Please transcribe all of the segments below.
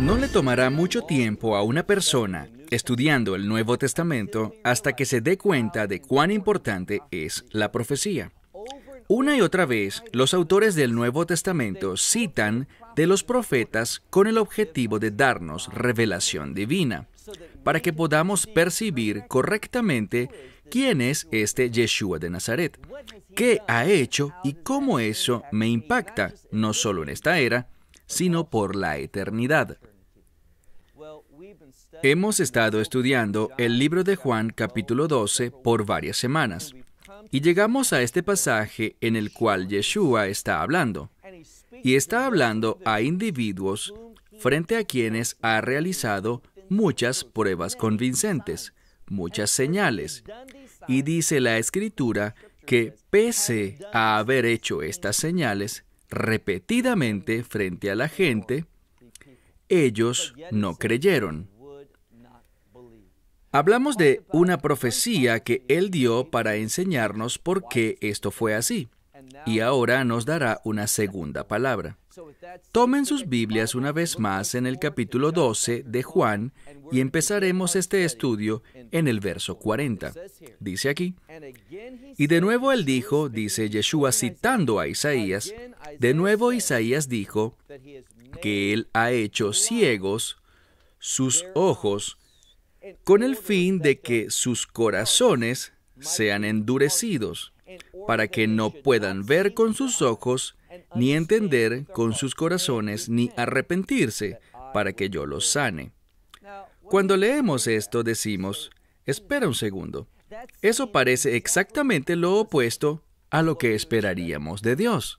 No le tomará mucho tiempo a una persona estudiando el Nuevo Testamento hasta que se dé cuenta de cuán importante es la profecía. Una y otra vez, los autores del Nuevo Testamento citan de los profetas con el objetivo de darnos revelación divina, para que podamos percibir correctamente quién es este Yeshua de Nazaret, qué ha hecho y cómo eso me impacta, no solo en esta era, sino por la eternidad. Hemos estado estudiando el libro de Juan capítulo 12 por varias semanas y llegamos a este pasaje en el cual Yeshua está hablando y está hablando a individuos frente a quienes ha realizado muchas pruebas convincentes, muchas señales. Y dice la escritura que pese a haber hecho estas señales, repetidamente frente a la gente, ellos no creyeron. Hablamos de una profecía que él dio para enseñarnos por qué esto fue así y ahora nos dará una segunda palabra. Tomen sus Biblias una vez más en el capítulo 12 de Juan y empezaremos este estudio en el verso 40. Dice aquí, y de nuevo él dijo, dice Yeshua citando a Isaías, de nuevo Isaías dijo que él ha hecho ciegos sus ojos con el fin de que sus corazones sean endurecidos para que no puedan ver con sus ojos, ni entender con sus corazones, ni arrepentirse, para que yo los sane. Cuando leemos esto decimos, espera un segundo, eso parece exactamente lo opuesto a lo que esperaríamos de Dios.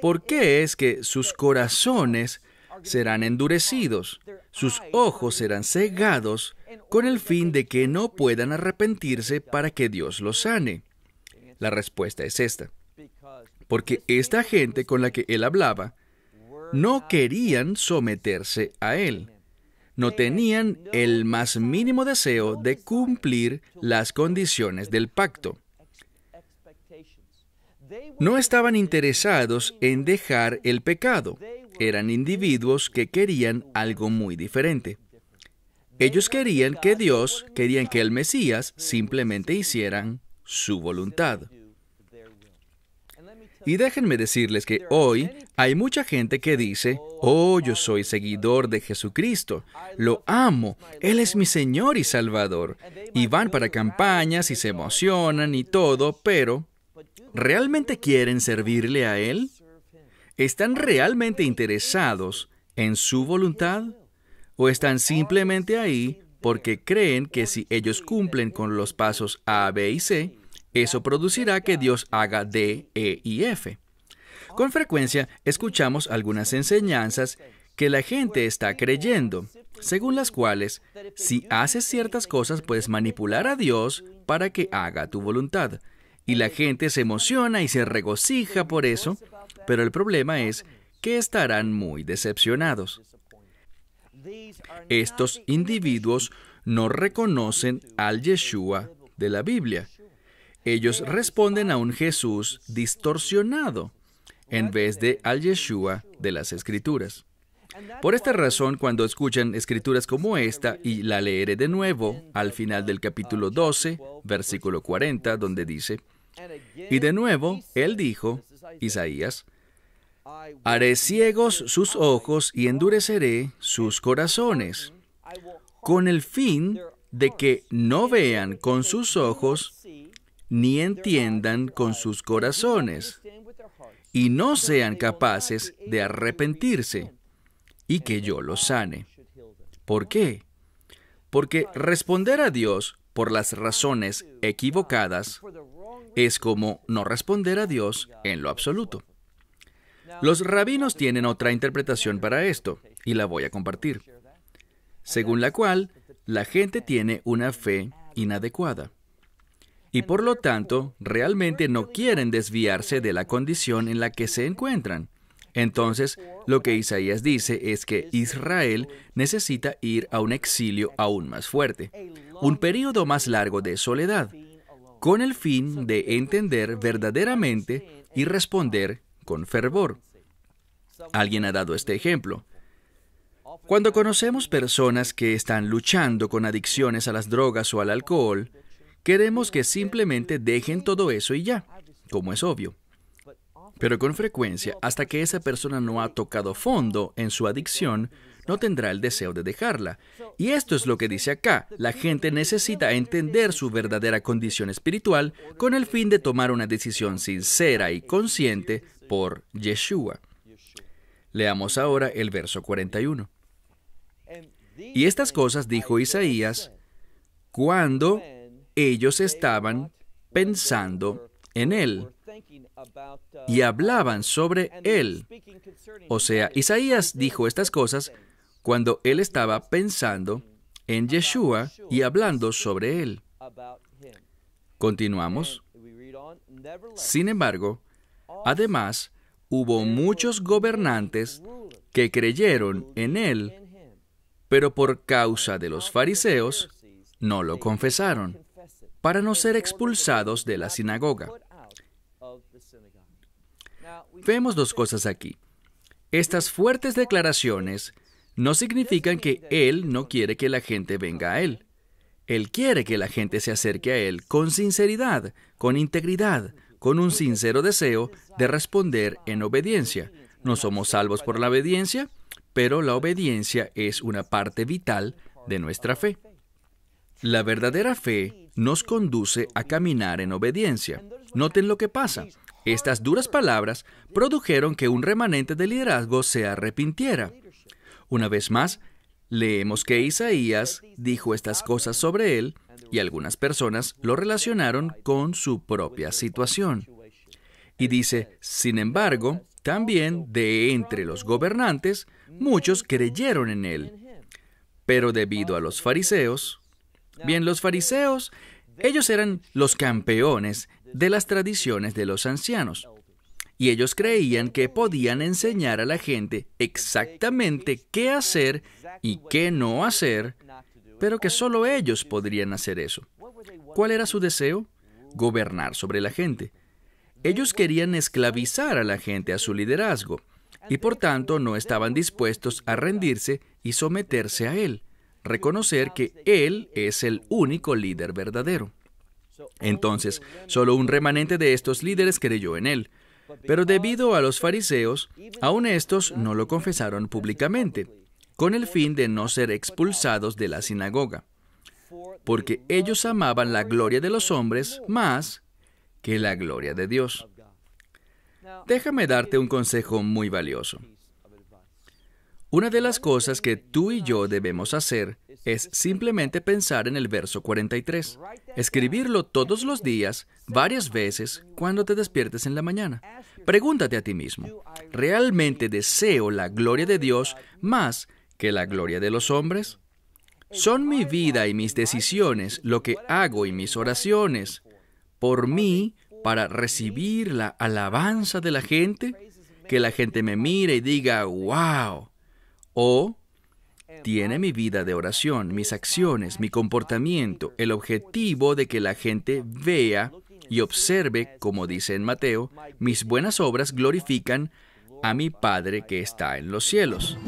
¿Por qué es que sus corazones serán endurecidos, sus ojos serán cegados, con el fin de que no puedan arrepentirse para que Dios los sane? La respuesta es esta. Porque esta gente con la que él hablaba no querían someterse a él. No tenían el más mínimo deseo de cumplir las condiciones del pacto. No estaban interesados en dejar el pecado. Eran individuos que querían algo muy diferente. Ellos querían que Dios, querían que el Mesías simplemente hicieran su voluntad. Y déjenme decirles que hoy hay mucha gente que dice, oh, yo soy seguidor de Jesucristo, lo amo, Él es mi Señor y Salvador. Y van para campañas y se emocionan y todo, pero ¿realmente quieren servirle a Él? ¿Están realmente interesados en su voluntad? ¿O están simplemente ahí porque creen que si ellos cumplen con los pasos A, B y C, eso producirá que Dios haga D, E y F. Con frecuencia escuchamos algunas enseñanzas que la gente está creyendo, según las cuales, si haces ciertas cosas puedes manipular a Dios para que haga tu voluntad. Y la gente se emociona y se regocija por eso, pero el problema es que estarán muy decepcionados. Estos individuos no reconocen al Yeshua de la Biblia. Ellos responden a un Jesús distorsionado en vez de al Yeshua de las Escrituras. Por esta razón, cuando escuchan escrituras como esta, y la leeré de nuevo al final del capítulo 12, versículo 40, donde dice, y de nuevo, él dijo, Isaías, Haré ciegos sus ojos y endureceré sus corazones, con el fin de que no vean con sus ojos ni entiendan con sus corazones, y no sean capaces de arrepentirse, y que yo los sane. ¿Por qué? Porque responder a Dios por las razones equivocadas es como no responder a Dios en lo absoluto. Los rabinos tienen otra interpretación para esto, y la voy a compartir, según la cual la gente tiene una fe inadecuada, y por lo tanto realmente no quieren desviarse de la condición en la que se encuentran. Entonces, lo que Isaías dice es que Israel necesita ir a un exilio aún más fuerte, un periodo más largo de soledad, con el fin de entender verdaderamente y responder con fervor. Alguien ha dado este ejemplo. Cuando conocemos personas que están luchando con adicciones a las drogas o al alcohol, queremos que simplemente dejen todo eso y ya, como es obvio. Pero con frecuencia, hasta que esa persona no ha tocado fondo en su adicción, no tendrá el deseo de dejarla. Y esto es lo que dice acá. La gente necesita entender su verdadera condición espiritual con el fin de tomar una decisión sincera y consciente por Yeshua. Leamos ahora el verso 41. Y estas cosas dijo Isaías cuando ellos estaban pensando en él uh, y hablaban sobre él. O sea, Isaías dijo estas cosas cuando él estaba pensando en Yeshua y hablando sobre él. Continuamos. Sin embargo, además, hubo muchos gobernantes que creyeron en él, pero por causa de los fariseos no lo confesaron, para no ser expulsados de la sinagoga. Vemos dos cosas aquí. Estas fuertes declaraciones no significan que Él no quiere que la gente venga a Él. Él quiere que la gente se acerque a Él con sinceridad, con integridad, con un sincero deseo de responder en obediencia. No somos salvos por la obediencia, pero la obediencia es una parte vital de nuestra fe. La verdadera fe nos conduce a caminar en obediencia. Noten lo que pasa. Estas duras palabras produjeron que un remanente de liderazgo se arrepintiera. Una vez más, leemos que Isaías dijo estas cosas sobre él y algunas personas lo relacionaron con su propia situación. Y dice, sin embargo, también de entre los gobernantes, muchos creyeron en él. Pero debido a los fariseos, bien, los fariseos, ellos eran los campeones de las tradiciones de los ancianos. Y ellos creían que podían enseñar a la gente exactamente qué hacer y qué no hacer pero que solo ellos podrían hacer eso. ¿Cuál era su deseo? Gobernar sobre la gente. Ellos querían esclavizar a la gente a su liderazgo y por tanto no estaban dispuestos a rendirse y someterse a Él, reconocer que Él es el único líder verdadero. Entonces, solo un remanente de estos líderes creyó en Él, pero debido a los fariseos, aún estos no lo confesaron públicamente con el fin de no ser expulsados de la sinagoga, porque ellos amaban la gloria de los hombres más que la gloria de Dios. Déjame darte un consejo muy valioso. Una de las cosas que tú y yo debemos hacer es simplemente pensar en el verso 43, escribirlo todos los días, varias veces, cuando te despiertes en la mañana. Pregúntate a ti mismo, ¿realmente deseo la gloria de Dios más que la gloria de los hombres? Son mi vida y mis decisiones, lo que hago y mis oraciones, por mí, para recibir la alabanza de la gente, que la gente me mire y diga, wow. O tiene mi vida de oración, mis acciones, mi comportamiento, el objetivo de que la gente vea y observe, como dice en Mateo, mis buenas obras glorifican a mi Padre que está en los cielos.